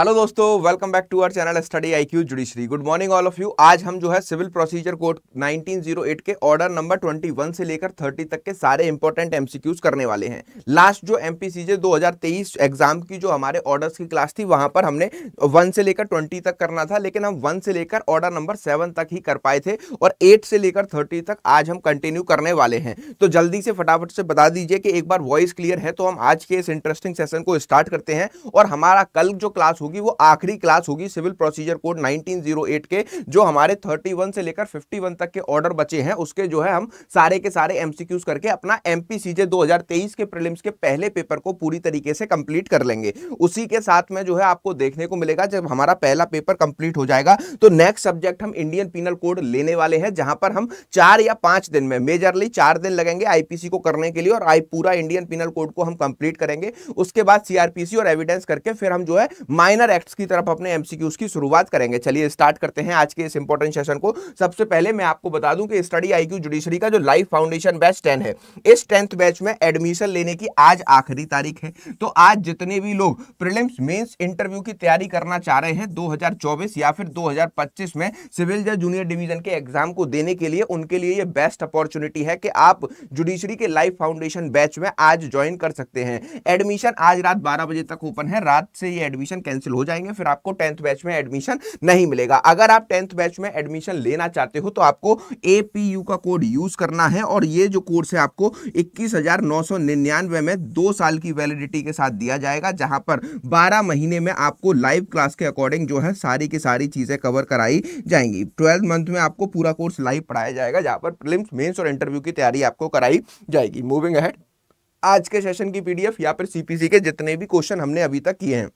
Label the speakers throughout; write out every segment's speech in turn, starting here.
Speaker 1: Hello दोस्तों welcome back to our channel study I Q judiciary good morning all of you आज हम जो है सिविल प्रोसीजर कोड 1908 के ऑर्डर नंबर 21 से लेकर 30 तक के सारे इंपॉर्टेंट एमसीक्यूज करने वाले हैं लास्ट जो एम पी एग्जाम की जो हमारे ऑर्डर्स की क्लास थी वहां पर हमने वन से लेकर ट्वेंटी तक करना था लेकिन हम वन से लेकर ऑर्डर नंबर सेवन तक ही कर पाए थे और एट से लेकर थर्टी तक आज हम कंटिन्यू करने वाले हैं तो जल्दी से फटाफट से बता दीजिए कि एक बार वॉइस क्लियर है तो हम आज के इस इंटरेस्टिंग सेशन को स्टार्ट करते हैं और हमारा कल जो क्लास होगी वो आखिरी क्लास होगी सिविल प्रोसीजर कोड 1908 के जो हमारे 31 से लेकर 51 तक के ऑर्डर बचे हैं उसके जो है हम सारे के सारे एमसीक्यूज करके अपना एमपीसीजे 2023 के प्रीलिम्स के पहले पेपर को पूरी तरीके से कंप्लीट कर लेंगे उसी के साथ में जो है आपको देखने को मिलेगा जब हमारा पहला पेपर कंप्लीट हो जाएगा तो नेक्स्ट सब्जेक्ट हम इंडियन पिनल कोड लेने वाले हैं जहां पर हम चार या पांच दिन में मेजरली चार दिन लगेंगे आईपीसी को करने के लिए और आई पूरा इंडियन पिनल कोड को हम कंप्लीट करेंगे उसके बाद सीआरपीसी और एविडेंस करके फिर हम जो है माइनर माइनर एक्ट्स की तरफ अपने एमसीक्यूज की शुरुआत करेंगे चलिए स्टार्ट करते हैं आज के इस इंपॉर्टेंट सेशन को सबसे पहले मैं आपको बता दूं कि स्टडी आईक्यू जुडिशरी का जो लाइव फाउंडेशन बैच टेन है इस टेंथ बैच में एडमिशन लेने की आज आखिरी तारीख है तो आज जितने भी लोग प्रिलिम्स मेन्स इंटरव्यू की तैयारी करना चाह रहे हैं दो या फिर दो में सिविल जज जूनियर डिवीजन के एग्जाम को देने के लिए उनके लिए ये बेस्ट अपॉर्चुनिटी है कि आप जुडिशरी के लाइव फाउंडेशन बैच में आज ज्वाइन कर सकते हैं एडमिशन आज रात बारह बजे तक ओपन है रात से ये एडमिशन कैंसिल कैंसिल हो जाएंगे फिर आपको टेंथ बैच में एडमिशन नहीं मिलेगा अगर आप टेंथ बैच में एडमिशन लेना चाहते हो तो आपको ए का कोड यूज करना है और ये जो कोर्स है आपको इक्कीस में दो साल की वैलिडिटी के साथ दिया जाएगा जहां पर बारह महीने में आपको लाइव क्लास के अकॉर्डिंग जो है सारी की सारी चीजें कवर कराई जाएंगी ट्वेल्थ मंथ में आपको पूरा कोर्स लाइव पढ़ाया जाएगा जहां पर प्रिलिम्स मेंस और इंटरव्यू की तैयारी आपको कराई जाएगी मूविंग अहेड आज के सेशन की पीडीएफ या फिर सीपीसी के जितने भी क्वेश्चन हमने अभी तक किए हैं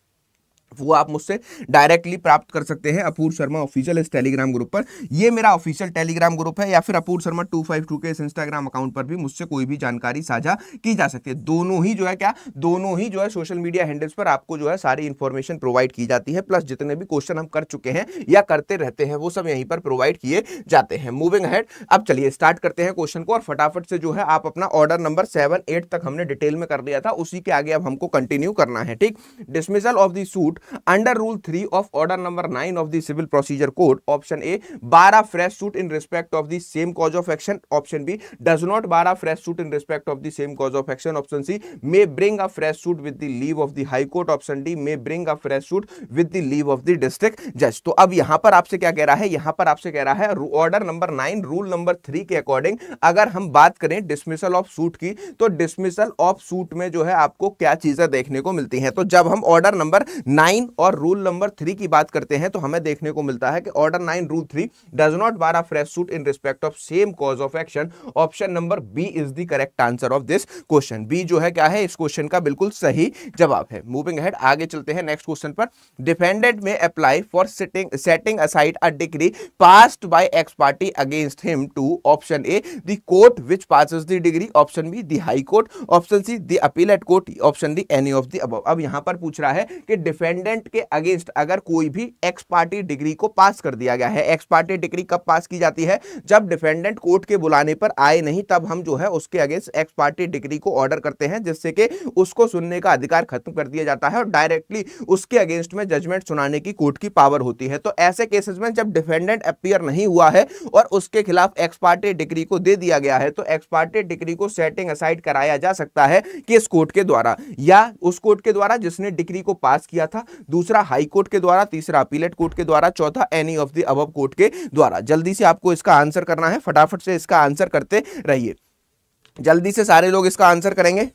Speaker 1: वो आप मुझसे डायरेक्टली प्राप्त कर सकते हैं अपूर शर्मा ऑफिशियल इस टेलीग्राम ग्रुप पर ये मेरा ऑफिशियल टेलीग्राम ग्रुप है या फिर Apoor Sharma two five two के इस इंस्टाग्राम अकाउंट पर भी मुझसे कोई भी जानकारी साझा की जा सकती है दोनों ही जो है क्या दोनों ही जो है सोशल मीडिया हैंडल्स पर आपको जो है सारी इन्फॉर्मेशन प्रोवाइड की जाती है प्लस जितने भी क्वेश्चन हम कर चुके हैं या करते रहते हैं वो सब यहीं पर प्रोवाइड किए जाते हैं मूविंग हेड अब चलिए स्टार्ट करते हैं क्वेश्चन को और फटाफट से जो है आप अपना ऑर्डर नंबर सेवन एट तक हमने डिटेल में कर दिया था उसी के आगे अब हमको कंटिन्यू करना है ठीक dismissal of the suit under rule three of order number nine of the civil procedure code option A bar fresh suit in respect of the same cause of action option B does not bar fresh suit in respect of the same cause of action option C may bring a fresh suit with the leave of the high court option D may bring a fresh suit with the leave of the district जज तो अब यहां पर आपसे क्या कह रहा है यहां पर आपसे कह रहा है order number nine rule number three के अकॉर्डिंग अगर हम बात करें डिसमिसल ऑफ सूट की तो डिसमिसल ऑफ सूट में जो है आपको क्या चीजें देखने को मिलती हैं तो जब हम ऑर्डर नंबर नाइन नाइन और रूल नंबर थ्री की बात करते हैं तो हमें देखने को मिलता है कि order nine rule three does not bar a fresh suit in respect of same cause of action option number B is the correct answer of this question B जो है क्या है इस क्वेश्चन का बिल्कुल सही जवाब है मूविंग हेड आगे चलते हैं नेक्स्ट क्वेश्चन पर डिपेंडेंट में apply for sitting setting aside a decree passed by ex parte against him to option A the court which passes the decree option B the high court option C the appellate court option D any of the अब यहां पर पूछ रहा है कि defend dependent के against अगर कोई भी एक्स पार्टी डिग्री को पास कर दिया गया है एक्स पार्टी डिग्री कब पास की जाती है जब डिपेंडेंट कोर्ट के बुलाने पर आए नहीं तब हम जो है उसके अगेंस्ट एक्स पार्टी डिग्री को ऑर्डर करते हैं जिससे कि उसको सुनने का अधिकार खत्म कर दिया जाता है और डायरेक्टली उसके अगेंस्ट में जजमेंट सुनाने की कोर्ट की पावर होती है तो ऐसे केसेस में जब डिफेंडेंट अपियर नहीं हुआ है और उसके खिलाफ पार्टी डिग्री को दे दिया गया है तो एक्सपार्टे डिग्री को सेटिंग असाइड कराया जा सकता है किस कोर्ट के द्वारा या उस कोर्ट के द्वारा जिसने डिग्री को पास किया था द्वारा दूसरा हाई कोर्ट के द्वारा तीसरा अपीलेट कोर्ट के द्वारा चौथा any of the above court के द्वारा जल्दी से आपको इसका आंसर करना है फटाफट से इसका आंसर करते रहिए जल्दी से सारे लोग इसका आंसर करेंगे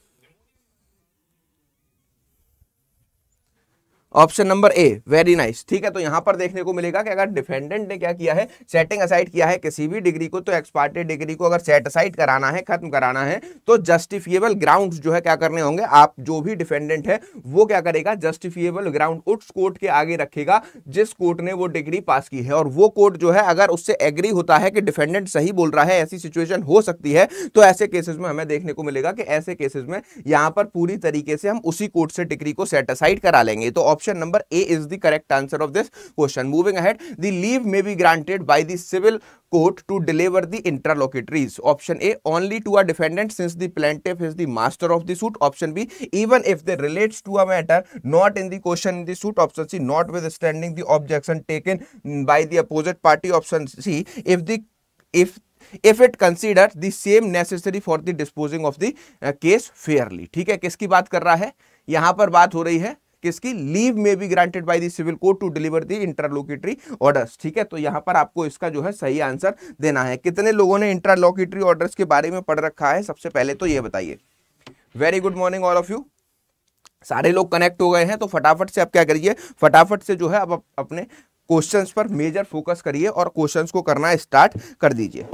Speaker 1: option number A very nice ठीक है तो यहां पर देखने को मिलेगा कि अगर डिफेंडेंट ने क्या किया है सेटिंग असाइड किया है किसी भी डिग्री को तो एक्सपार्टेड डिग्री को अगर सेट असाइड कराना है खत्म कराना है तो जस्टिफिएबल ग्राउंड जो है क्या करने होंगे आप जो भी डिफेंडेंट है वो क्या करेगा जस्टिफिएबल ग्राउंड उस कोर्ट के आगे रखेगा जिस कोर्ट ने वो डिग्री पास की है और वो कोर्ट जो है अगर उससे एग्री होता है कि डिफेंडेंट सही बोल रहा है ऐसी सिचुएशन हो सकती है तो ऐसे केसेज में हमें देखने को मिलेगा कि ऐसे केसेज में यहां पर पूरी तरीके से हम उसी कोर्ट से डिग्री को सेट असाइड करा लेंगे तो option number A is the correct answer of this question moving ahead the leave may be granted by the civil court to deliver the interlocutories option A only to are defendant since the plaintiff is the master of the suit option B even if the relates to a matter not in the question in the suit option C notwithstanding the objection taken by the opposite party option C if the if If it consider the same necessary for the disposing of the uh, case fairly, ठीक है किसकी बात कर रहा है यहां पर बात हो रही है किसकी लीव में भी granted by the civil court to deliver the interlocutory orders ठीक है तो यहां पर आपको इसका जो है सही आंसर देना है कितने लोगों ने इंटरलोकेटरी ऑर्डर्स के बारे में पढ़ रखा है सबसे पहले तो ये बताइए very good morning all of you सारे लोग कनेक्ट हो गए हैं तो फटाफट से आप क्या करिए फटाफट से जो है आप अपने क्वेश्चंस पर मेजर फोकस करिए और क्वेश्चंस को करना स्टार्ट कर दीजिए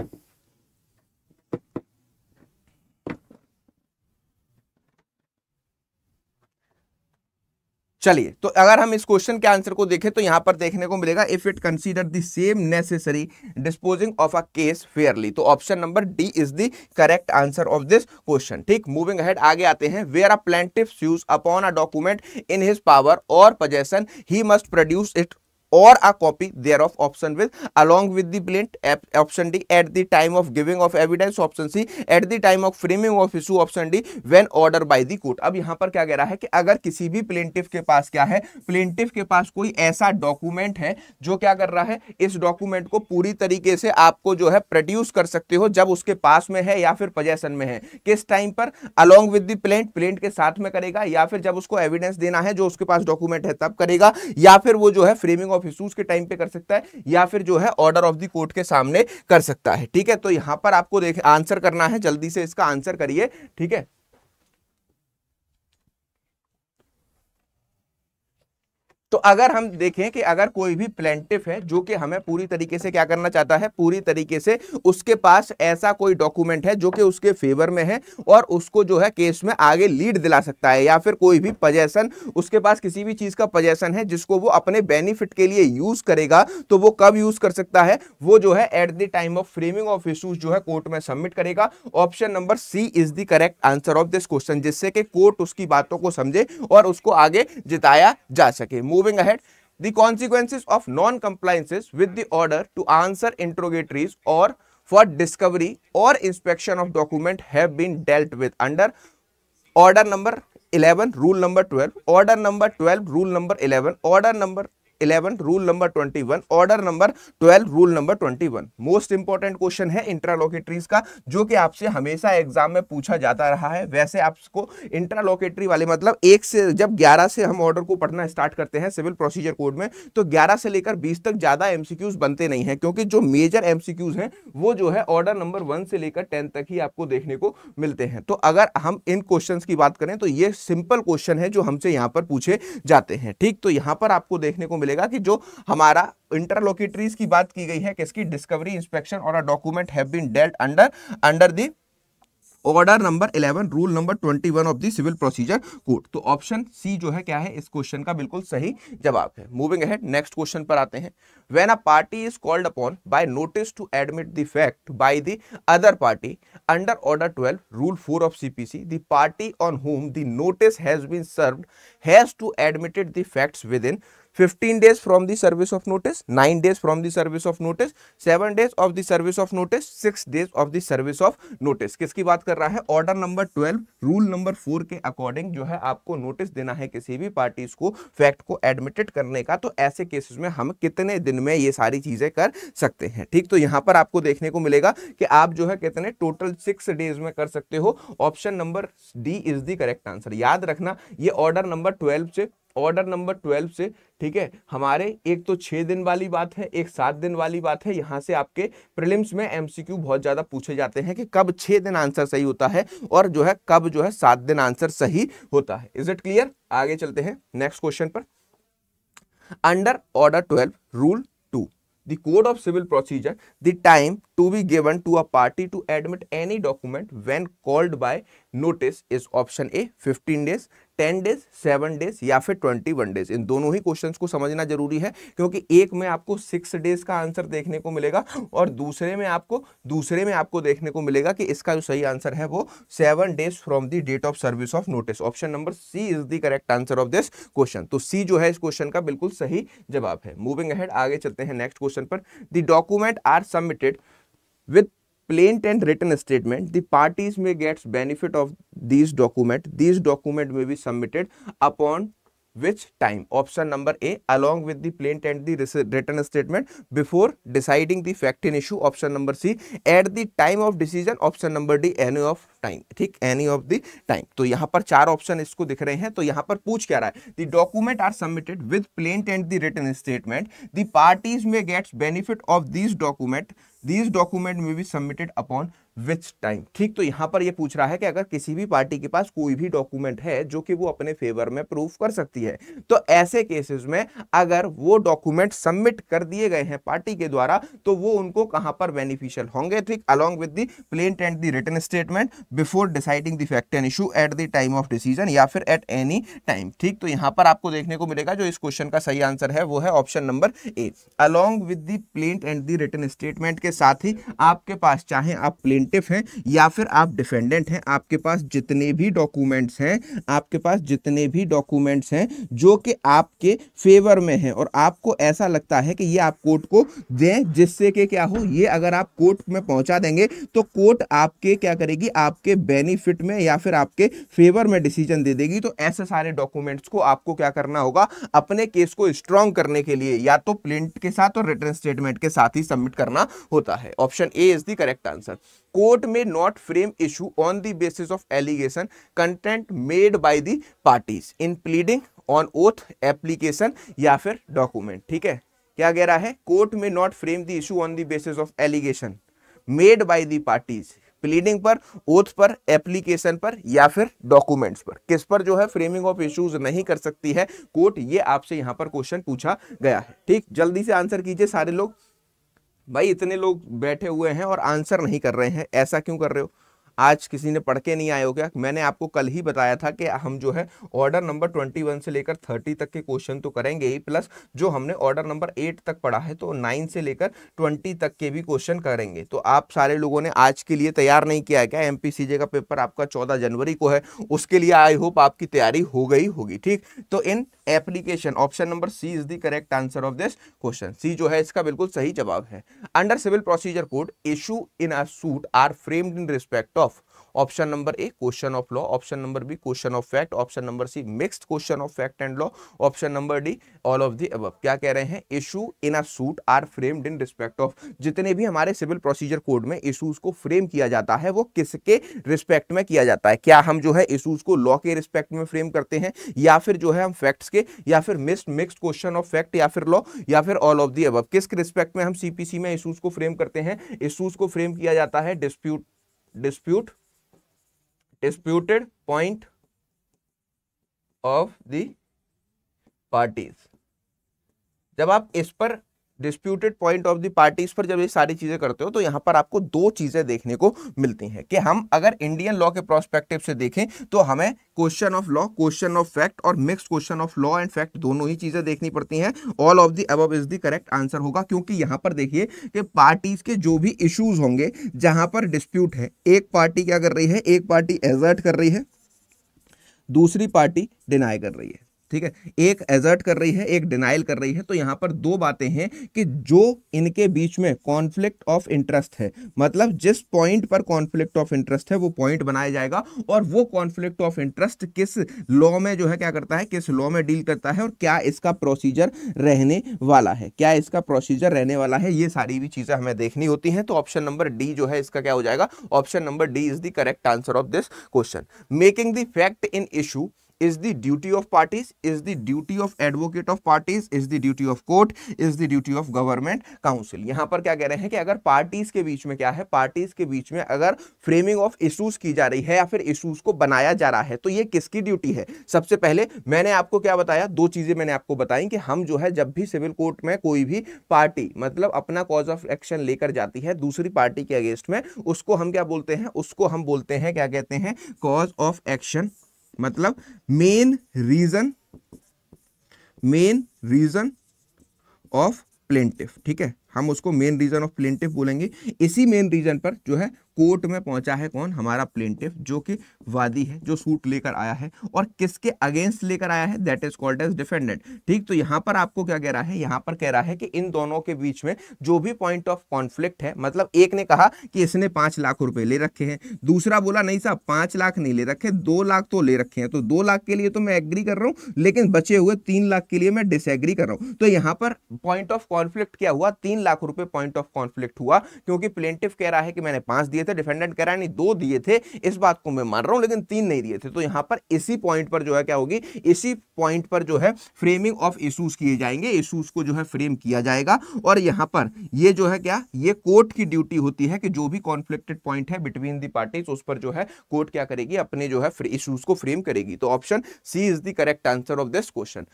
Speaker 1: चलिए तो अगर हम इस क्वेश्चन के आंसर को देखें तो यहां पर देखने को मिलेगा if it consider the same necessary disposing of a case fairly तो option number D is the correct answer of this question ठीक मूविंग अहेड आगे आते हैं where a plaintiff sues upon a document in his power और possession he must produce it or a copy thereof option with along with the plaint option d at the time of giving of evidence option c at the time of framing of issue option d when order by the court अब यहां पर क्या कह रहा है कि अगर किसी भी प्लेंटिव के पास क्या है प्लेंटिव के पास कोई ऐसा डॉक्यूमेंट है जो क्या कर रहा है इस डॉक्यूमेंट को पूरी तरीके से आपको जो है प्रोड्यूस कर सकते हो जब उसके पास में है या फिर पजेशन में है किस टाइम पर along with the plaint plaint के साथ में करेगा या फिर जब उसको एविडेंस देना है जो उसके पास डॉक्यूमेंट है तब करेगा या फिर वो जो है फ्रेमिंग ऑफ ऑफ इशूज के टाइम पे कर सकता है या फिर जो है ऑर्डर ऑफ द कोर्ट के सामने कर सकता है ठीक है तो यहां पर आपको देख आंसर करना है जल्दी से इसका आंसर करिए ठीक है तो अगर हम देखें कि अगर कोई भी प्लेंटिफ है जो कि हमें पूरी तरीके से क्या करना चाहता है पूरी तरीके से उसके पास ऐसा कोई डॉक्यूमेंट है जो कि उसके फेवर में है और उसको जो है केस में आगे लीड दिला सकता है या फिर कोई भी पजेशन उसके पास किसी भी चीज़ का पजेशन है जिसको वो अपने बेनिफिट के लिए यूज़ करेगा तो वो कब यूज़ कर सकता है वो जो है at the time of framing of issues जो है कोर्ट में सबमिट करेगा option number C is the correct answer of this question जिससे कि कोर्ट उसकी बातों को समझे और उसको आगे जिताया जा सके move Moving ahead, the consequences of non-compliances with the order to answer interrogatories or for discovery or inspection of document have been dealt with under order number 11 rule number 12 order number 12 rule number 11 order number eleven rule number twenty one order number twelve rule number twenty one most important question है interlocutories का जो कि आपसे हमेशा exam में पूछा जाता रहा है वैसे आपको इंट्रालोकेटरी वाले मतलब एक से जब ग्यारह से हम ऑर्डर को पढ़ना स्टार्ट करते हैं सिविल प्रोसीजर कोड में तो ग्यारह से लेकर बीस तक ज्यादा एमसीक्यूज बनते नहीं है क्योंकि जो मेजर एमसीक्यूज हैं वो जो है ऑर्डर नंबर वन से लेकर टेन तक ही आपको देखने को मिलते हैं तो अगर हम इन क्वेश्चन की बात करें तो ये सिंपल क्वेश्चन है जो हमसे यहाँ पर पूछे जाते हैं ठीक तो यहाँ पर आपको देखने को मिलेगा मिलेगा कि जो हमारा इंटरलोकेटरीज की बात की गई है किसकी डिस्कवरी इंस्पेक्शन और डॉक्यूमेंट है been dealt under under the order number 11 rule number 21 of the civil procedure court तो ऑप्शन सी जो है क्या है इस क्वेश्चन का बिल्कुल सही जवाब है मूविंग अहेड नेक्स्ट क्वेश्चन पर आते हैं when a party is called upon by notice to admit the fact by the other party under order 12 rule 4 of CPC the party on whom the notice has been served has to admitted the facts within 15 days from the service of notice, 9 days from the service of notice, 7 days of the service of notice, 6 days of the service of notice. किसकी बात कर रहा है order number 12 rule number 4 के according जो है आपको notice देना है किसी भी पार्टीज को फैक्ट को एडमिटेड करने का तो ऐसे केसेस में हम कितने दिन में ये सारी चीजें कर सकते हैं ठीक तो यहाँ पर आपको देखने को मिलेगा कि आप जो है कितने टोटल सिक्स डेज में कर सकते हो option number D is the correct answer याद रखना ये ऑर्डर नंबर ट्वेल्व से ऑर्डर नंबर ट्वेल्व से ठीक है हमारे एक तो छः दिन वाली बात है एक सात दिन वाली बात है यहाँ से आपके प्रिलिम्स में एमसीक्यू बहुत ज़्यादा पूछे जाते हैं कि कब छः दिन आंसर सही होता है और जो है कब जो है सात दिन आंसर सही होता है इज इट क्लियर आगे चलते हैं नेक्स्ट क्वेश्चन पर under order twelve rule two the code of civil procedure the time to be given to a party to admit any document when called by notice is option A fifteen days ten days seven days या फिर twenty one days in दोनों ही questions को समझना जरूरी है क्योंकि एक में आपको सिक्स डेज का आंसर देखने को मिलेगा और दूसरे में आपको दूसरे में आपको देखने को मिलेगा कि इसका जो सही आंसर है वो seven days from the date of service of notice option number C is the correct answer of this question तो सी जो है इस क्वेश्चन का बिल्कुल सही जवाब है मूविंग अहेड आगे चलते हैं नेक्स्ट क्वेश्चन पर the document are submitted with plain and written statement the parties may gets benefit of these document these document may be submitted upon which time option number a along with the plaint and the written statement before deciding the fact in issue option number c at the time of decision option number d any of time ठीक any of the time तो यहाँ पर चार option इसको दिख रहे हैं तो यहाँ पर पूछ क्या रहा है the document are submitted with plaint and the return statement the parties may gets benefit of this document These document may be submitted upon which time ठीक तो यहां पर ये पूछ रहा है कि अगर किसी भी पार्टी के पास कोई भी डॉक्यूमेंट है जो कि वो अपने फेवर में प्रूफ कर सकती है तो ऐसे केसेस में अगर वो डॉक्यूमेंट सबमिट कर दिए गए हैं पार्टी के द्वारा तो वो उनको कहां पर बेनिफिशियल होंगे ठीक along with plaint and the return statement before deciding दैक्ट fact and issue at the time of decision या फिर एट एनी टाइम ठीक तो यहां पर आपको देखने को मिलेगा जो इस क्वेश्चन का सही आंसर है वो है option number A along with the plaint and the return statement के साथ ही आपके पास चाहे आप प्लेन प्लेंटिफ हैं या फिर आप डिफेंडेंट हैं आपके पास जितने भी डॉक्यूमेंट्स हैं आपके पास जितने भी डॉक्यूमेंट्स हैं जो कि आपके फेवर में हैं और आपको ऐसा लगता है कि ये आप कोर्ट को दें जिससे कि क्या हो ये अगर आप कोर्ट में पहुंचा देंगे तो कोर्ट आपके क्या करेगी आपके बेनिफिट में या फिर आपके फेवर में डिसीजन दे देगी तो ऐसे सारे डॉक्यूमेंट्स को आपको क्या करना होगा अपने केस को स्ट्रॉन्ग करने के लिए या तो प्रिंट के साथ और रिटर्न स्टेटमेंट के साथ ही सबमिट करना होता है option A is the correct answer court में not frame issue on the basis of allegation content made by the parties in pleading on oath application या फिर डॉक्यूमेंट ठीक है क्या कह रहा है कोर्ट में not frame the issue on the basis of allegation made by the parties pleading पर ओथ पर एप्लीकेशन पर या फिर डॉक्यूमेंट्स पर किस पर जो है फ्रेमिंग ऑफ इश्यूज नहीं कर सकती है कोर्ट ये आपसे यहां पर क्वेश्चन पूछा गया है ठीक जल्दी से आंसर कीजिए सारे लोग भाई इतने लोग बैठे हुए हैं और आंसर नहीं कर रहे हैं ऐसा क्यों कर रहे हो आज किसी ने पढ़ के नहीं आए हो क्या मैंने आपको कल ही बताया था कि हम जो है ऑर्डर नंबर ट्वेंटी वन से लेकर थर्टी तक के क्वेश्चन तो करेंगे ही प्लस जो हमने ऑर्डर नंबर एट तक पढ़ा है तो नाइन से लेकर ट्वेंटी तक के भी क्वेश्चन करेंगे तो आप सारे लोगों ने आज के लिए तैयार नहीं किया है क्या एम का पेपर आपका चौदह जनवरी को है उसके लिए आई होप आपकी तैयारी हो गई होगी ठीक तो in application option number C is the correct answer of this question C जो है इसका बिल्कुल सही जवाब है under civil procedure code issue in a suit are framed in respect option number A question of law option number B question of fact option number C mixed question of fact and law option number D all of the अब क्या कह रहे हैं issue in a suit are framed in respect of जितने भी हमारे civil procedure code में issues को फ्रेम किया जाता है वो किसके रिस्पेक्ट में किया जाता है क्या हम जो है इशूज को लॉ के रिस्पेक्ट में फ्रेम करते हैं या फिर जो है हम फैक्ट्स के या फिर missed mixed question of fact या फिर लॉ या फिर ऑल ऑफ दी अब किस रिस्पेक्ट में हम सीपीसी में इशूज को फ्रेम करते हैं इशूज को फ्रेम किया जाता है dispute dispute disputed point of the parties जब आप इस पर disputed point of the parties पर जब ये सारी चीज़ें करते हो तो यहां पर आपको दो चीज़ें देखने को मिलती हैं कि हम अगर इंडियन लॉ के प्रोस्पेक्टिव से देखें तो हमें question of law question of fact और mix question of law and fact दोनों ही चीज़ें देखनी पड़ती हैं ऑल ऑफ दी अब इज द करेक्ट आंसर होगा क्योंकि यहां पर देखिए कि पार्टीज के जो भी इश्यूज होंगे जहां पर डिस्प्यूट है एक पार्टी क्या कर रही है एक पार्टी एजर्ट कर रही है दूसरी पार्टी डिनाई कर रही है ठीक है एक एजर्ट कर रही है एक डिनाइल कर रही है तो यहां पर दो बातें हैं कि जो इनके बीच में कॉन्फ्लिक्ट ऑफ इंटरेस्ट है मतलब जिस पॉइंट पर कॉन्फ्लिक्ट ऑफ इंटरेस्ट है वो पॉइंट बनाया जाएगा और वो कॉन्फ्लिक्ट ऑफ इंटरेस्ट किस लॉ में जो है क्या करता है किस लॉ में डील करता है और क्या इसका प्रोसीजर रहने वाला है क्या इसका प्रोसीजर रहने वाला है ये सारी भी चीज़ें हमें देखनी होती हैं तो ऑप्शन नंबर डी जो है इसका क्या हो जाएगा option number D is the correct answer of this question making the fact in issue is the duty of parties is the duty of advocate of parties is the duty of court is the duty of government council यहां पर क्या कह रहे हैं कि अगर parties के बीच में क्या है पार्टीज के बीच में अगर फ्रेमिंग ऑफ इशूज की जा रही है या फिर इश्यूज को बनाया जा रहा है तो ये किसकी ड्यूटी है सबसे पहले मैंने आपको क्या बताया दो चीजें मैंने आपको बताई कि हम जो है जब भी सिविल कोर्ट में कोई भी पार्टी मतलब अपना कॉज ऑफ एक्शन लेकर जाती है दूसरी पार्टी के अगेंस्ट में उसको हम क्या बोलते हैं उसको हम बोलते हैं क्या कहते हैं कॉज ऑफ एक्शन मतलब main reason main reason of plaintiff ठीक है हम उसको मेन रीजन ऑफ प्लेंटिफ बोलेंगे इसी मेन रीजन पर जो है कोर्ट में पहुंचा है कौन हमारा प्लेंटिफ जो कि वादी है जो सूट लेकर आया है और किसके अगेंस्ट लेकर आया है that is called as defendant ठीक तो यहां पर आपको क्या कह रहा है यहां पर कह रहा है कि इन दोनों के बीच में जो भी पॉइंट ऑफ कॉन्फ्लिक्ट है मतलब एक ने कहा कि इसने पांच लाख रुपए ले रखे हैं दूसरा बोला नहीं साहब पांच लाख नहीं ले रखे दो लाख तो ले रखे हैं तो दो लाख के लिए तो मैं एग्री कर रहा हूँ लेकिन बचे हुए तीन लाख के लिए मैं डिसएग्री कर रहा हूं तो यहाँ पर पॉइंट ऑफ कॉन्फ्लिक्ट क्या हुआ तीन लाख रुपए पॉइंट ऑफ कॉन्फ्लिक्ट हुआ क्योंकि प्लेटिव कह रहा है कि मैंने पांच दिए दिए थे डिफेंडेंट कह रहा है नहीं दो दिए थे इस बात को मैं मान रहा हूं लेकिन तीन नहीं दिए थे तो यहां पर इसी पॉइंट पर जो है क्या होगी इसी पॉइंट पर जो है फ्रेमिंग ऑफ इशूज किए जाएंगे इशूज को जो है फ्रेम किया जाएगा और यहां पर ये जो है क्या ये कोर्ट की ड्यूटी होती है कि जो भी कॉन्फ्लिक्टेड पॉइंट है बिटवीन दी पार्टीज उस पर जो है कोर्ट क्या करेगी अपने जो है इशूज को फ्रेम करेगी तो option C is the correct answer of this question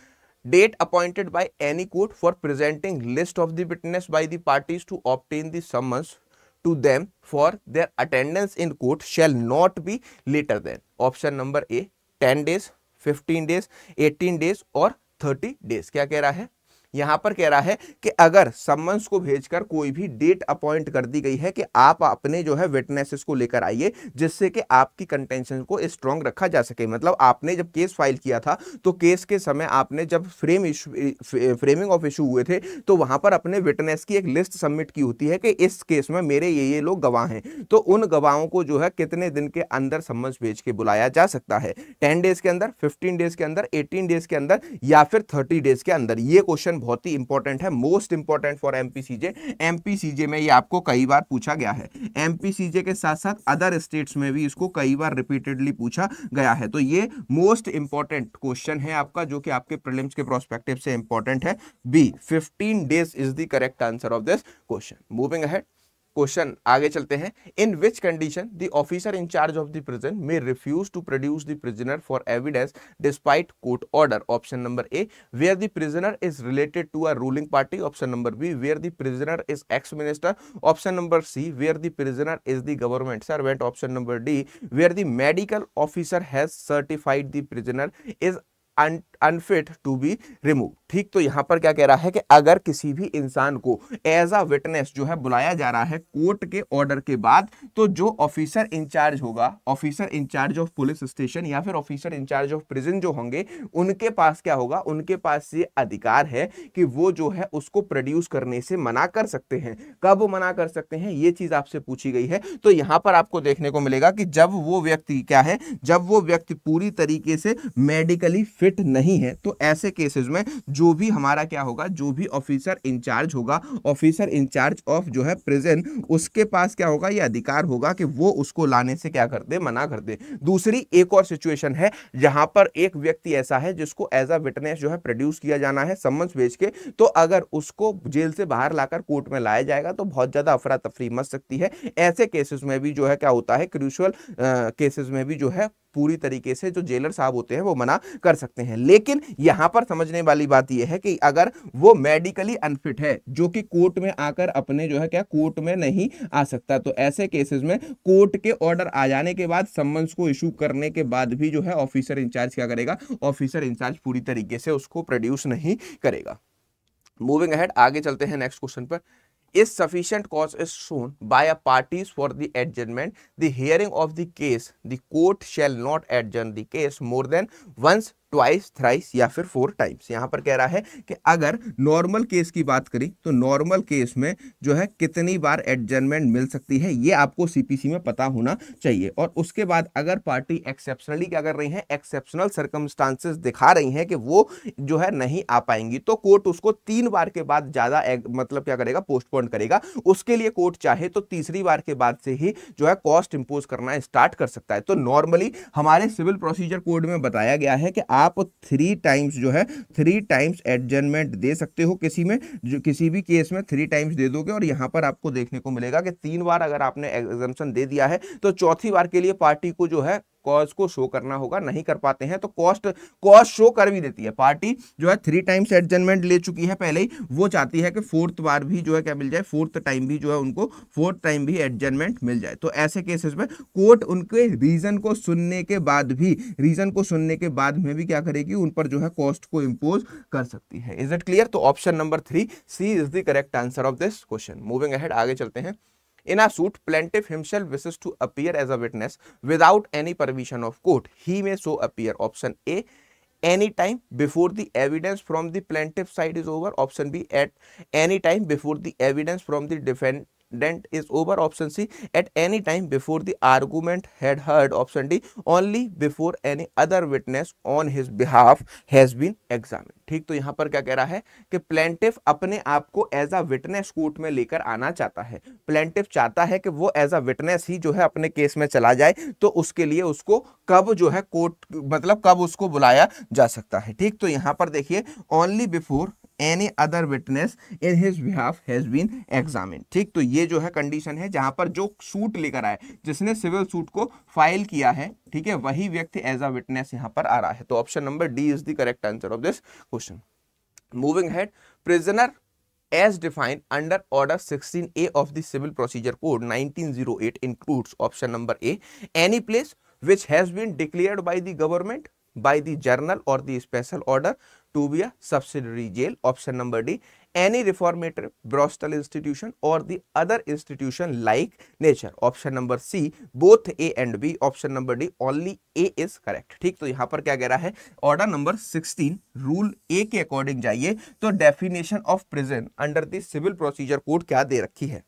Speaker 1: date appointed by any court for presenting list of the witness by the parties to obtain the summons to them for their attendance in court shall not be later than option number A 10 days 15 days 18 days और 30 days क्या कह रहा है यहां पर कह रहा है कि अगर सम्मंस को भेजकर कोई भी डेट अपॉइंट कर दी गई है कि आप अपने जो है विटनेसेस को लेकर आइए जिससे कि आपकी कंटेंशन को स्ट्रांग रखा जा सके मतलब आपने जब केस फाइल किया था तो केस के समय आपने जब फ्रेम फ्रेमिंग ऑफ इशू हुए थे तो वहां पर अपने विटनेस की एक लिस्ट सबमिट की होती है कि इस केस में मेरे ये ये लोग गवाह हैं तो उन गवाहों को जो है कितने दिन के अंदर सम्मंस भेज के बुलाया जा सकता है टेन डेज के अंदर फिफ्टीन डेज के अंदर एटीन डेज के अंदर या फिर थर्टी डेज के अंदर ये क्वेश्चन बहुत ही इंपॉर्टेंट है most important for MPCJ MPCJ में ये आपको कई बार पूछा गया है एमपीसीजे के साथ साथ अदर स्टेट्स में भी इसको कई बार रिपीटेडली पूछा गया है तो ये मोस्ट इंपॉर्टेंट क्वेश्चन है आपका जो कि आपके प्रिलिम्स के प्रोस्पेक्टिव से इंपॉर्टेंट है B fifteen days is the correct answer of this question moving ahead question आगे चलते हैं in which condition the officer in charge of the prison may refuse to produce the prisoner for evidence despite court order option number A where the prisoner is related to a ruling party option number B where the prisoner is ex minister option number C where the prisoner is the government servant option number D where the medical officer has certified the prisoner is unfit to be remove ठीक तो यहां पर क्या कह रहा है कि अगर किसी भी इंसान को एज अ विटनेस जो है बुलाया जा रहा है कोर्ट के ऑर्डर के बाद तो जो ऑफिसर इंचार्ज होगा officer in charge of police station या फिर ऑफिसर इंचार्ज ऑफ प्रिजन जो होंगे उनके पास क्या होगा उनके पास ये अधिकार है कि वो जो है उसको प्रोड्यूस करने से मना कर सकते हैं कब मना कर सकते हैं ये चीज आपसे पूछी गई है तो यहां पर आपको देखने को मिलेगा कि जब वो व्यक्ति क्या है जब वो व्यक्ति पूरी तरीके से मेडिकली फिट फिट नहीं है तो ऐसे केसेस में जो भी हमारा क्या होगा जो भी ऑफिसर इंचार्ज होगा ऑफिसर इंचार्ज ऑफ जो है प्रेजेंट उसके पास क्या होगा ये अधिकार होगा कि वो उसको लाने से क्या कर दे मना कर दे दूसरी एक और सिचुएशन है जहां पर एक व्यक्ति ऐसा है जिसको एज अ विटनेस जो है प्रोड्यूस किया जाना है सम्मंस भेज के तो अगर उसको जेल से बाहर लाकर कोर्ट में लाया जाएगा तो बहुत ज़्यादा अफरा तफरी मच सकती है ऐसे केसेस में भी जो है क्या होता है क्रूशल केसेस में भी जो है पूरी तरीके से जो जेलर साहब होते हैं वो मना कर सकते हैं सकते हैं लेकिन यहां पर समझने वाली बात यह है कि अगर वो मेडिकली अनफिट है जो कि कोर्ट में आकर अपने जो है क्या कोर्ट में नहीं आ सकता तो ऐसे केसेस में कोर्ट के ऑर्डर आ जाने के बाद सम्मन्स को इशू करने के बाद भी जो है ऑफिसर इंचार्ज क्या करेगा ऑफिसर इंचार्ज पूरी तरीके से उसको प्रोड्यूस नहीं करेगा मूविंग अहेड आगे चलते हैं नेक्स्ट क्वेश्चन पर is sufficient cause is shown by a parties for the adjournment the hearing of the case the court shall not adjourn the case more than once twice thrice या फिर four times यहाँ पर कह रहा है कि अगर नॉर्मल केस की बात करें तो नॉर्मल केस में जो है कितनी बार एडजमेंट मिल सकती है ये आपको सीपीसी में पता होना चाहिए और उसके बाद अगर पार्टी एक्सेप्शनली क्या कर रही है एक्सेप्शनल सर्कमस्टांसेस दिखा रही हैं कि वो जो है नहीं आ पाएंगी तो कोर्ट उसको तीन बार के बाद ज़्यादा मतलब क्या करेगा पोस्टपोन करेगा उसके लिए कोर्ट चाहे तो तीसरी बार के बाद से ही जो है कॉस्ट इम्पोज करना स्टार्ट कर सकता है तो नॉर्मली हमारे सिविल प्रोसीजर कोड में बताया गया है कि आप थ्री टाइम्स जो है थ्री टाइम्स एडजमेंट दे सकते हो किसी में जो किसी भी केस में थ्री टाइम्स दे दोगे और यहाँ पर आपको देखने को मिलेगा कि तीन बार अगर आपने एग्जामेशन दे दिया है तो चौथी बार के लिए पार्टी को जो है कॉज को शो करना होगा नहीं कर पाते हैं तो कॉस्ट कॉस्ट शो कर भी देती है पार्टी जो है थ्री टाइम्स एडजमेंट ले चुकी है पहले ही वो चाहती है कि फोर्थ बार भी जो है क्या मिल जाए फोर्थ टाइम भी जो है उनको फोर्थ टाइम भी एडजमेंट मिल जाए तो ऐसे केसेस में कोर्ट उनके रीजन को सुनने के बाद भी रीजन को सुनने के बाद में भी क्या करेगी उन पर जो है कॉस्ट को इम्पोज कर सकती है इज इट क्लियर तो option number three C is the correct answer of this question moving ahead आगे चलते हैं In a suit, plaintiff himself wishes to appear as a witness without any permission of court. He may so appear. Option A, any time before the evidence from the plaintiff side is over. Option B, at any time before the evidence from the defend, डेंट is over option C at any time before the argument had heard option D only before any other witness on his behalf has been examine ठीक तो यहाँ पर क्या कह रहा है कि प्लेंटिफ अपने आप को एज अ विटनेस कोर्ट में लेकर आना चाहता है प्लेंटिफ चाहता है कि वो एज अ विटनेस ही जो है अपने केस में चला जाए तो उसके लिए उसको कब जो है कोर्ट मतलब कब उसको बुलाया जा सकता है ठीक तो यहां पर देखिए only before any other witness in his behalf has been examine ठीक तो ये जो है कंडीशन है जहां पर जो सूट लेकर आए जिसने सिविल सूट को फाइल किया है ठीक है वही व्यक्ति एज अ विटनेस यहां पर आ रहा है तो option number D is the correct answer of this question moving head prisoner as defined under order sixteen A of the civil procedure code nineteen zero eight includes option number A any place which has been declared by the government by the general और the special order to be subsidiary jail option number D any reformatory borstal institution और the other institution like nature option number C both A and B option number D only A is correct ठीक तो यहां पर क्या कह रहा है order number 16 rule ए के अकॉर्डिंग जाइए तो definition of prison under civil procedure code क्या दे रखी है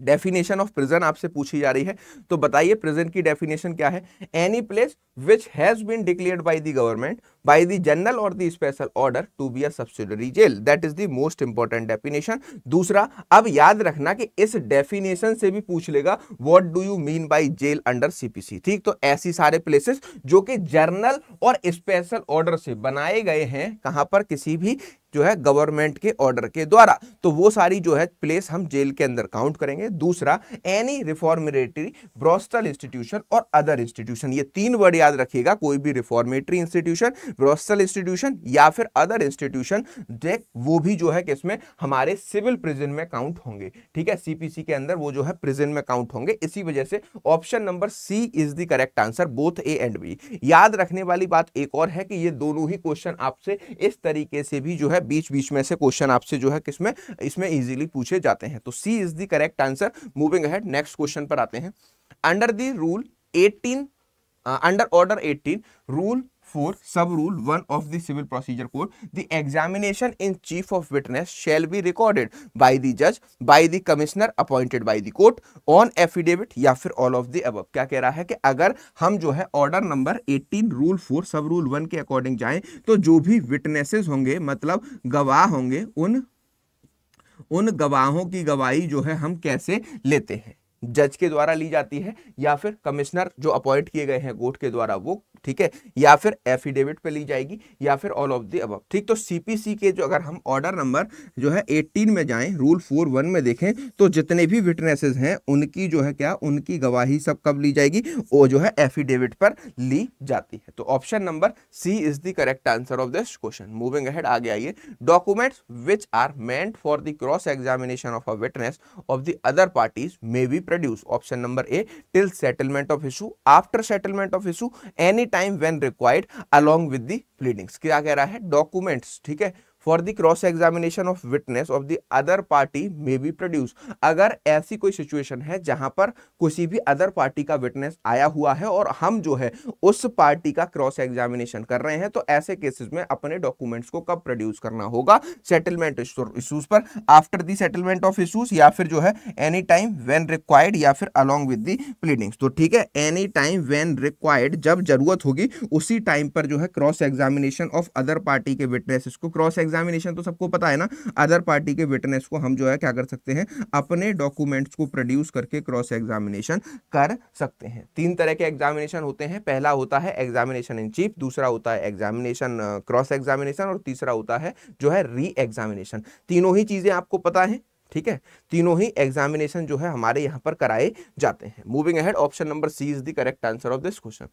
Speaker 1: डेफिनेशन ऑफ प्रिजन आपसे पूछी जा रही है तो बताइए प्रिजन की डेफिनेशन क्या है any place which has been declared by the government by the general और the special order to be subsidiary jail that is the most important definition दूसरा अब याद रखना कि इस डेफिनेशन से भी पूछ लेगा what do you mean by jail under CPC ठीक तो ऐसी सारे प्लेसेस जो कि जर्नल और स्पेशल ऑर्डर से बनाए गए हैं कहां पर किसी भी जो है गवर्नमेंट के ऑर्डर के द्वारा तो वो सारी जो है प्लेस हम जेल के अंदर काउंट करेंगे दूसरा एनी रिफॉर्मेटरी ब्रॉस्टल इंस्टीट्यूशन और अदर इंस्टीट्यूशन ये तीन वर्ड याद रखिएगा कोई भी रिफॉर्मेटरी इंस्टीट्यूशन ब्रॉस्टल इंस्टीट्यूशन या फिर अदर इंस्टीट्यूशन वो भी जो है किसमें हमारे सिविल प्रिजन में काउंट होंगे ठीक है सीपीसी के अंदर वो जो है प्रिजन में काउंट होंगे इसी वजह से option number C is the correct answer both A and B याद रखने वाली बात एक और है कि ये दोनों ही क्वेश्चन आपसे इस तरीके से भी जो है बीच बीच में से क्वेश्चन आपसे जो है किसमें इसमें इजीली पूछे जाते हैं तो C is the correct answer moving ahead next question पर आते हैं under the rule 18 under order 18 rule four sub rule one of the civil procedure code the examination in chief of witness shall be recorded by the जज by the commissioner appointed by the court on affidavit या फिर all of the अब क्या कह रहा है कि अगर हम जो है order number eighteen rule four sub rule one के अकॉर्डिंग जाएं तो जो भी विटनेसेस होंगे मतलब गवाह होंगे उन उन गवाहों की गवाही जो है हम कैसे लेते हैं जज के द्वारा ली जाती है या फिर कमिश्नर जो अपॉइंट किए गए हैं कोर्ट के द्वारा वो ठीक है या फिर एफिडेविट पे ली जाएगी या फिर ऑल ऑफ दी अब ठीक तो सीपीसी के जो अगर हम ऑर्डर नंबर जो है एट्टीन में जाएं रूल फोर वन में देखें तो जितने भी विटनेसेस हैं उनकी जो है क्या उनकी गवाही सब कब ली जाएगी वो जो है एफिडेविट पर ली जाती है तो option number C is the correct answer of this question moving ahead आगे आइए documents which are meant for the cross examination of a witness of the other parties may be produce option number A till settlement of issue after settlement of issue any time when required along with the pleadings क्या कह रहा है documents ठीक है for the cross examination of witness of the other party may be produce अगर ऐसी कोई situation है जहां पर किसी भी अदर पार्टी का विटनेस आया हुआ है और हम जो है उस पार्टी का क्रॉस एग्जामिनेशन कर रहे हैं तो ऐसे केसेस में अपने डॉक्यूमेंट्स को कब प्रोड्यूस करना होगा सेटलमेंट इशूज पर after the settlement of issues या फिर जो है एनी टाइम वेन रिक्वायर्ड या फिर अलॉन्ग विद दी प्लीडिंग्स तो ठीक है एनी टाइम वेन रिक्वायर्ड जब जरूरत होगी उसी टाइम पर जो है cross examination of other party के विटनेस को क्रॉस एग्जामिनेशन तो सबको पता है ना अदर पार्टी के विटनेस को हम जो है क्या कर सकते हैं अपने डॉक्यूमेंट्स को प्रोड्यूस करके क्रॉस एग्जामिनेशन कर सकते हैं तीन तरह के एग्जामिनेशन होते हैं पहला होता है एग्जामिनेशन इन चीफ दूसरा होता है एग्जामिनेशन क्रॉस एग्जामिनेशन और तीसरा होता है जो है री एग्जामिनेशन तीनों ही चीज़ें आपको पता है ठीक है तीनों ही एग्जामिनेशन जो है हमारे यहाँ पर कराए जाते हैं moving ahead option number C is the correct answer of this question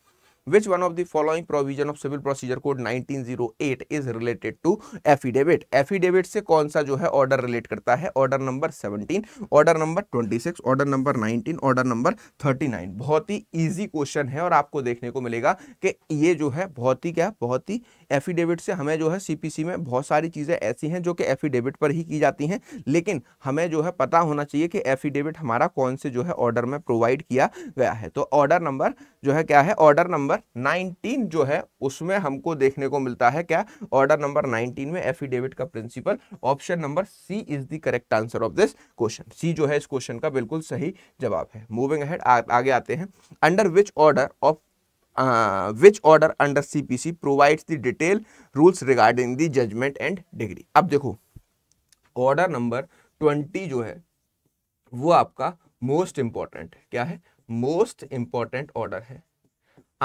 Speaker 1: which one of the following provision of civil procedure code 1908 is related to affidavit affidavit से कौन सा जो है ऑर्डर रिलेट करता है order number 17 order number 26 order number 19 order number 39 बहुत ही easy question है और आपको देखने को मिलेगा कि ये जो है बहुत ही क्या बहुत ही एफिडेविट से हमें जो है सीपीसी में बहुत सारी चीज़ें ऐसी हैं जो कि एफिडेविट पर ही की जाती हैं लेकिन हमें जो है पता होना चाहिए कि एफिडेविट हमारा कौन से जो है ऑर्डर में प्रोवाइड किया गया है तो ऑर्डर नंबर जो है क्या है ऑर्डर नंबर नाइनटीन जो है उसमें हमको देखने को मिलता है क्या ऑर्डर नंबर नाइनटीन में एफिडेविट का principle option number C is the correct answer of this question C जो है इस क्वेश्चन का बिल्कुल सही जवाब है मूविंग हेड आगे आते हैं under which order of uh, which order under CPC provides the detailed rules regarding the judgment and degree अब देखो ऑर्डर नंबर ट्वेंटी जो है वो आपका मोस्ट इंपॉर्टेंट क्या है मोस्ट इंपॉर्टेंट ऑर्डर है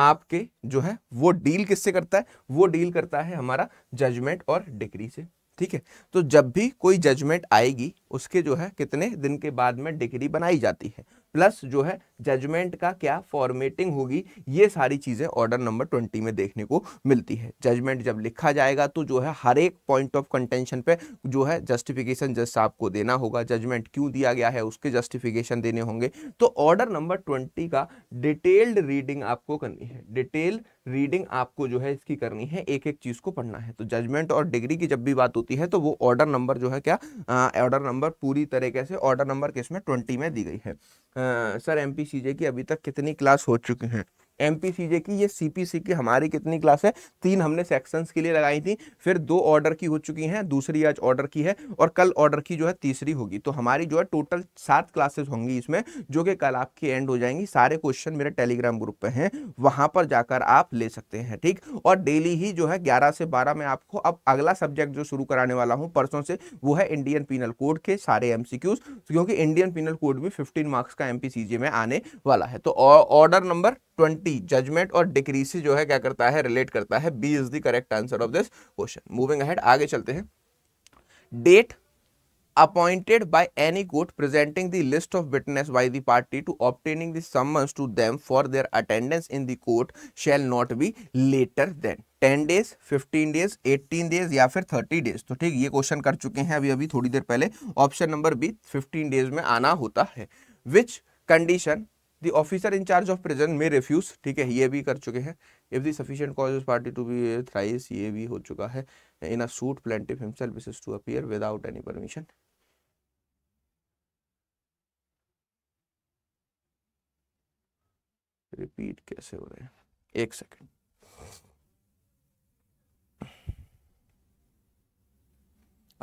Speaker 1: आपके जो है वो डील किससे करता है वो डील करता है हमारा जजमेंट और डिग्री से ठीक है तो जब भी कोई जजमेंट आएगी उसके जो है कितने दिन के बाद में डिग्री बनाई जाती है प्लस जो है जजमेंट का क्या फॉर्मेटिंग होगी ये सारी चीज़ें ऑर्डर नंबर ट्वेंटी में देखने को मिलती है जजमेंट जब लिखा जाएगा तो जो है हर एक पॉइंट ऑफ कंटेंशन पे जो है जस्टिफिकेशन जज साहब को देना होगा जजमेंट क्यों दिया गया है उसके जस्टिफिकेशन देने होंगे तो ऑर्डर नंबर ट्वेंटी का डिटेल्ड रीडिंग आपको करनी है डिटेल रीडिंग आपको जो है इसकी करनी है एक एक चीज़ को पढ़ना है तो जजमेंट और डिग्री की जब भी बात होती है तो वो ऑर्डर नंबर जो है क्या ऑर्डर नंबर पूरी तरीके से ऑर्डर नंबर किसमें ट्वेंटी में दी गई है आ, सर एमपी चीज़ें कि अभी तक कितनी क्लास हो चुकी हैं एम की ये सी की हमारी कितनी क्लास है तीन हमने सेक्शंस के लिए लगाई थी फिर दो ऑर्डर की हो चुकी हैं दूसरी आज ऑर्डर की है और कल ऑर्डर की जो है तीसरी होगी तो हमारी जो है टोटल सात क्लासेस होंगी इसमें जो कि कल आपकी एंड हो जाएंगी सारे क्वेश्चन मेरे टेलीग्राम ग्रुप पे हैं वहाँ पर जाकर आप ले सकते हैं ठीक और डेली ही जो है ग्यारह से बारह में आपको अब अगला सब्जेक्ट जो शुरू कराने वाला हूँ परसों से वो है इंडियन पीनल कोड के सारे एम क्योंकि इंडियन पीनल कोड भी फिफ्टीन मार्क्स का एम में आने वाला है तो ऑर्डर नंबर ट्वेंटी एंटी जजमेंट और डिक्री जो है क्या करता है रिलेट करता है B is the correct answer of this question moving ahead आगे चलते हैं date appointed by any court presenting the list of witness by the party to obtaining the summons to them for their attendance in the court shell not be later than 10 days 15 days 18 days या फिर 30 days तो ठीक ये question कर चुके हैं अभी अभी थोड़ी देर पहले option number B fifteen days में आना होता है which condition the officer in charge of present may refuse ठीक है ये भी कर चुके हैं if the sufficient cause party to be thrice ये भी हो चुका है in a suit plaintiff himself wishes to appear without any permission repeat कैसे हो रहे हैं एक सेकेंड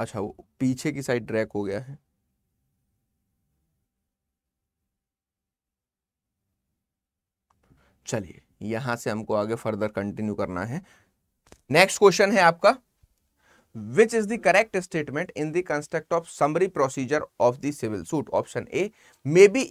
Speaker 1: अच्छा वो पीछे की साइड ड्रैक हो गया है चलिए यहाँ से हमको आगे फर्दर कंटिन्यू करना है नेक्स्ट क्वेश्चन है आपका which is the correct statement in the construct of summary procedure of the civil suit option A may be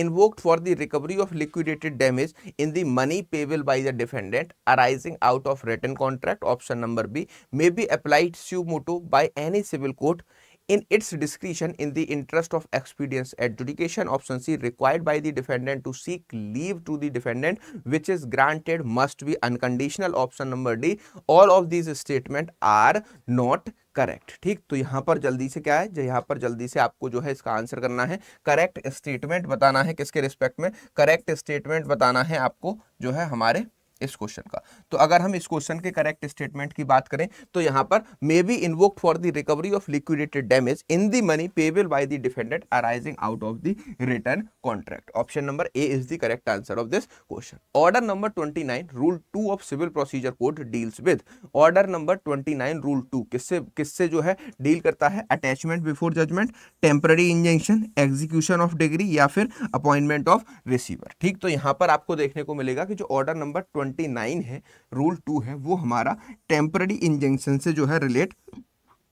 Speaker 1: invoked for the recovery of liquidated damage in the money payable by the defendant arising out of written contract option number b may be applied suo motu by any civil court in its discretion in the interest of experience adjudication option C required by the defendant to seek leave to the defendant which is granted must be unconditional option number D all of these statement are not correct ठीक तो यहां पर जल्दी से क्या है जो यहां पर जल्दी से आपको जो है इसका आंसर करना है करेक्ट स्टेटमेंट बताना है किसके रिस्पेक्ट में करेक्ट स्टेटमेंट बताना है आपको जो है हमारे इस क्वेश्चन का तो अगर हम इस क्वेश्चन के करेक्ट स्टेटमेंट की बात करें तो यहां पर may be invoked for the recovery of liquidated damage in the money payable by the defendant arising out of the return contract option number A is the correct answer of this question order number 29 rule 2 of civil procedure code deals with order number 29 rule 2 किससे किससे जो है deal करता है attachment before judgment temporary injunction execution of degree या फिर appointment of receiver ठीक तो यहां पर आपको देखने को मिलेगा कि जो order number twenty twenty nine है रूल टू है वो हमारा टेम्प्ररी इंजेंशन से जो है रिलेट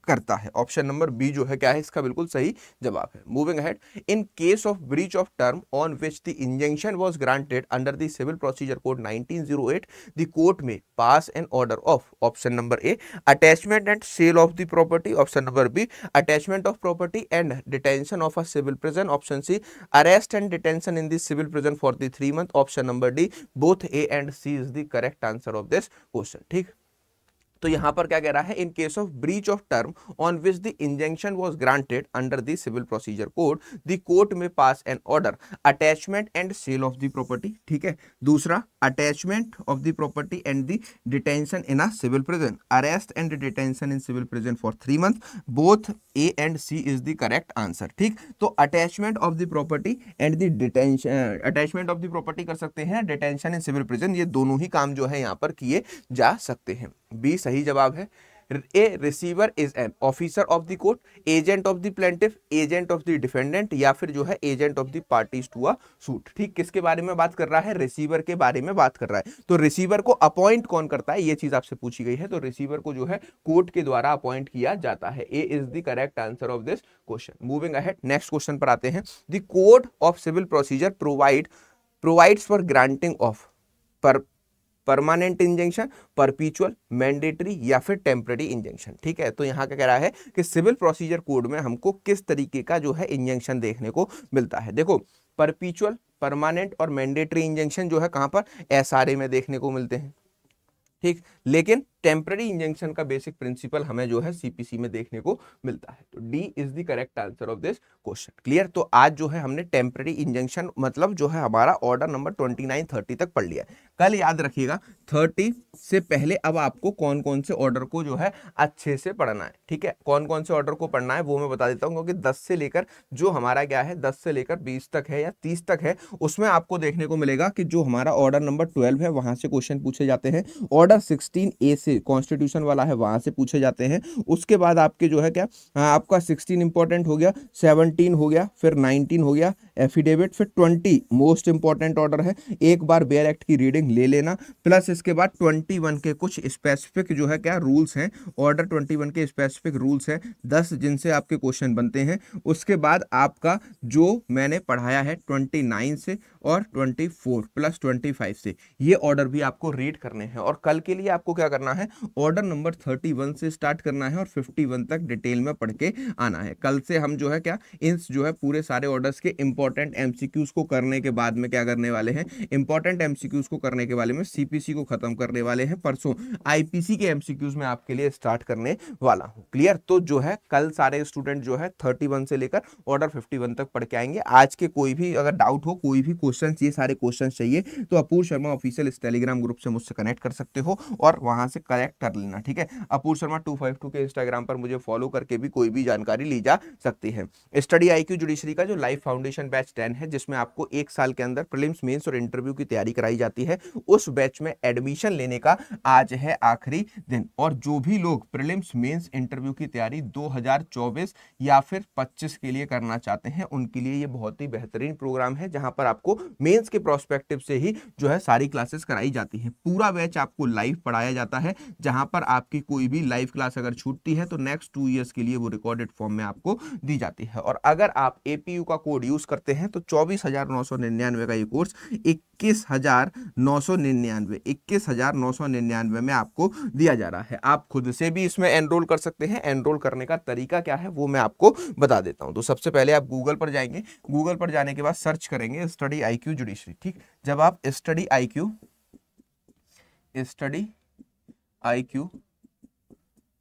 Speaker 1: करता है ऑप्शन नंबर बी जो है क्या है इसका बिल्कुल सही जवाब है moving head in case of breach of term on which the injunction was granted under the civil procedure code 1908 the court may pass an order of option number A attachment and sale of the property option number B attachment of property and detention of a civil prison option C arrest and detention in the civil prison for the three month option number D both A and C is the correct answer of this question ठीक तो यहां पर क्या कह रहा है in case of breach of term on which the injection was granted under the civil procedure code the court may pass an order attachment and sale of the property ठीक है दूसरा attachment of the property and the detention in a civil prison arrest and detention in civil prison for three month both A and C is the correct answer ठीक तो attachment of the property and the detention attachment of the property कर सकते हैं detention in civil prison ये दोनों ही काम जो है यहाँ पर किए जा सकते हैं बीस सही जवाब है A receiver is an officer of the court agent of the plaintiff agent of the defendant या फिर जो है agent of the parties to a suit ठीक किसके बारे में बात कर रहा है रिसीवर के बारे में बात कर रहा है तो रिसीवर को अपॉइंट कौन करता है ये चीज आपसे पूछी गई है तो रिसीवर को जो है कोर्ट के द्वारा अपॉइंट किया जाता है A is the correct answer of this question moving ahead next question पर आते हैं the code of civil procedure provide provides for granting of पर परमानेंट इंजेक्शन परपीचुअल मैंडेटरी या फिर टेम्प्रेरी इंजेक्शन ठीक है तो यहाँ क्या कह रहा है कि सिविल प्रोसीजर कोड में हमको किस तरीके का जो है इंजेक्शन देखने को मिलता है देखो परपीचुअल परमानेंट और मैंडेटरी इंजेक्शन जो है कहाँ पर एस में देखने को मिलते हैं ठीक लेकिन टेम्पररी इंजंक्शन का बेसिक प्रिंसिपल हमें जो है सीपीसी में देखने को मिलता है तो D is the correct answer of this question clear तो आज जो है हमने टेम्पररी इंजंक्शन मतलब जो है हमारा order number twenty nine thirty तक पढ़ लिया है कल याद रखिएगा थर्टी से पहले अब आपको कौन कौन से ऑर्डर को जो है अच्छे से पढ़ना है ठीक है कौन कौन से ऑर्डर को पढ़ना है वो मैं बता देता हूँ क्योंकि दस से लेकर जो हमारा क्या है दस से लेकर बीस तक है या तीस तक है उसमें आपको देखने को मिलेगा कि जो हमारा ऑर्डर नंबर ट्वेल्व है वहां से क्वेश्चन पूछे जाते हैं ऑर्डर सिक्सटीन ए से कॉन्स्टिट्यूशन वाला है वहाँ से पूछे जाते हैं उसके बाद आपके जो है क्या हाँ, आपका सिक्सटीन इंपॉर्टेंट हो गया सेवनटीन हो गया फिर नाइनटीन हो गया एफिडेविट फिर ट्वेंटी मोस्ट इंपॉर्टेंट ऑर्डर है एक बार बेयर एक्ट की रीडिंग ले लेना प्लस इसके बाद ट्वेंटी वन के कुछ स्पेसिफिक जो है क्या रूल्स हैं ऑर्डर ट्वेंटी वन के स्पेसिफिक रूल्स हैं दस जिनसे आपके क्वेश्चन बनते हैं उसके बाद आपका जो मैंने पढ़ाया है ट्वेंटी नाइन से और twenty four plus twenty five से ये ऑर्डर भी आपको रीड करने हैं और कल के लिए आपको क्या करना है है ऑर्डर नंबर थर्टी वन से स्टार्ट करना है और फिफ्टी वन तक डिटेल में पढ़ के आना है कल से हम जो है क्या इन जो है पूरे सारे ऑर्डर्स के इंपॉर्टेंट एमसीक्यूज को करने के बाद में क्या करने वाले हैं इंपॉर्टेंट एमसीक्यूज को करने के वाले में सीपीसी को खत्म करने वाले हैं परसों आईपीसी के एमसीक्यूज में आपके लिए स्टार्ट करने वाला हूँ क्लियर तो जो है कल सारे स्टूडेंट जो है थर्टी से लेकर ऑर्डर फिफ्टी तक पढ़ के आएंगे आज के कोई भी अगर डाउट हो कोई भी क्वेश्चन ये सारे क्वेश्चन चाहिए तो अपूर शर्मा ऑफिशियल इस टेलीग्राम ग्रुप से मुझसे कनेक्ट कर सकते हो और वहां से करेक्ट कर लेना ठीक है Apoorv Sharma two five two के इंस्टाग्राम पर मुझे फॉलो करके भी कोई भी जानकारी ली जा सकती है स्टडी आई क्यू जुडिशरी का जो लाइफ फाउंडेशन बैच टेन है जिसमें आपको एक साल के अंदर प्रिलिम्स मेन्स और इंटरव्यू की तैयारी कराई जाती है उस बैच में एडमिशन लेने का आज है आखिरी दिन और जो भी लोग प्रिलिम्स मेन्स इंटरव्यू की तैयारी दो या फिर पच्चीस के लिए करना चाहते हैं उनके लिए ये बहुत ही बेहतरीन प्रोग्राम है जहां पर आपको मेंस के प्रोस्पेक्टिव से ही जो है सारी क्लासेस कराई जाती है पूरा बैच आपको लाइव पढ़ाया जाता है जहां पर आपकी कोई भी लाइव क्लास अगर छूटती है तो नेक्स्ट टू ईयर्स के लिए वो रिकॉर्डेड फॉर्म में आपको दी जाती है और अगर आप ए का कोड यूज करते हैं तो चौबीस का ये कोर्स इक्कीस हजार नौ सौ निन्यानवे इक्कीस हजार नौ सौ निन्यानवे में आपको दिया जा रहा है आप खुद से भी इसमें एनरोल कर सकते हैं एनरोल करने का तरीका क्या है वो मैं आपको बता देता हूं तो सबसे पहले आप गूगल पर जाएंगे गूगल पर जाने के बाद सर्च करेंगे स्टडी आईक्यू क्यू ठीक जब आप Study IQ Q Study I Q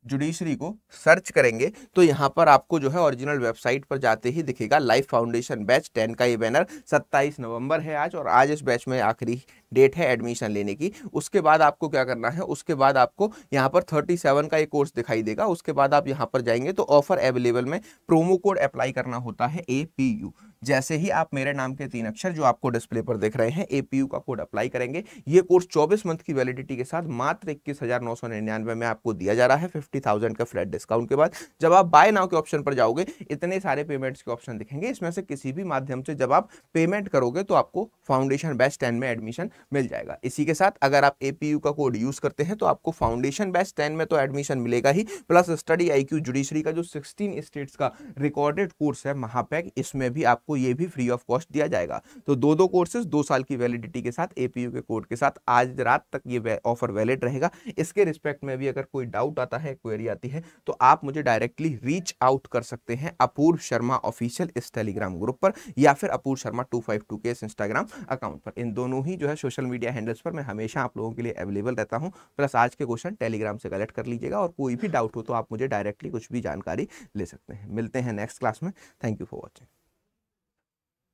Speaker 1: judiciary को सर्च करेंगे तो यहाँ पर आपको जो है ओरिजिनल वेबसाइट पर जाते ही दिखेगा लाइफ फाउंडेशन बैच टेन का ये बैनर 27 नवंबर है आज और आज इस बैच में आखिरी डेट है एडमिशन लेने की उसके बाद आपको क्या करना है उसके बाद आपको यहाँ पर 37 का ये कोर्स दिखाई देगा उसके बाद आप यहाँ पर जाएंगे तो ऑफर अवेलेबल में प्रोमो कोड अप्लाई करना होता है ए पी यू जैसे ही आप मेरे नाम के तीन अक्षर जो आपको डिस्प्ले पर देख रहे हैं एपीयू का कोड अप्लाई करेंगे ये कोर्स 24 मंथ की वैलिडिटी के साथ मात्र इक्कीस हजार नौ सौ निन्यानवे में आपको दिया जा रहा है फिफ्टी थाउजेंड का फ्लैट डिस्काउंट के बाद जब आप बाय नाउ के ऑप्शन पर जाओगे इतने सारे पेमेंट्स के ऑप्शन दिखेंगे इसमें से किसी भी माध्यम से जब आप पेमेंट करोगे तो आपको फाउंडेशन बैच टेन में एडमिशन मिल जाएगा इसी के साथ अगर आप एपीयू का कोड यूज करते हैं तो आपको फाउंडेशन बैच टेन में तो एडमिशन मिलेगा ही plus Study I Q judiciary का जो सिक्सटीन स्टेट्स का रिकॉर्डेड कोर्स है महापैक इसमें भी आप आपको ये भी फ्री ऑफ कॉस्ट दिया जाएगा तो दो दो कोर्सेज दो साल की वैलिडिटी के साथ एपीयू के कोड के साथ आज रात तक ये ऑफर वैलिड रहेगा इसके रिस्पेक्ट में भी अगर कोई डाउट आता है क्वेरी आती है तो आप मुझे डायरेक्टली रीच आउट कर सकते हैं अपूर्व शर्मा ऑफिशियल इस टेलीग्राम ग्रुप पर या फिर Apoorv Sharma two five two के इस इंस्टाग्राम अकाउंट पर इन दोनों ही जो है सोशल मीडिया हैंडल्स पर मैं हमेशा आप लोगों के लिए अवेलेबल रहता हूँ प्लस आज के क्वेश्चन टेलीग्राम से कलेक्ट कर लीजिएगा और कोई भी डाउट हो तो आप मुझे डायरेक्टली कुछ भी जानकारी ले सकते हैं मिलते हैं नेक्स्ट क्लास में थैंक यू फॉर वॉचिंग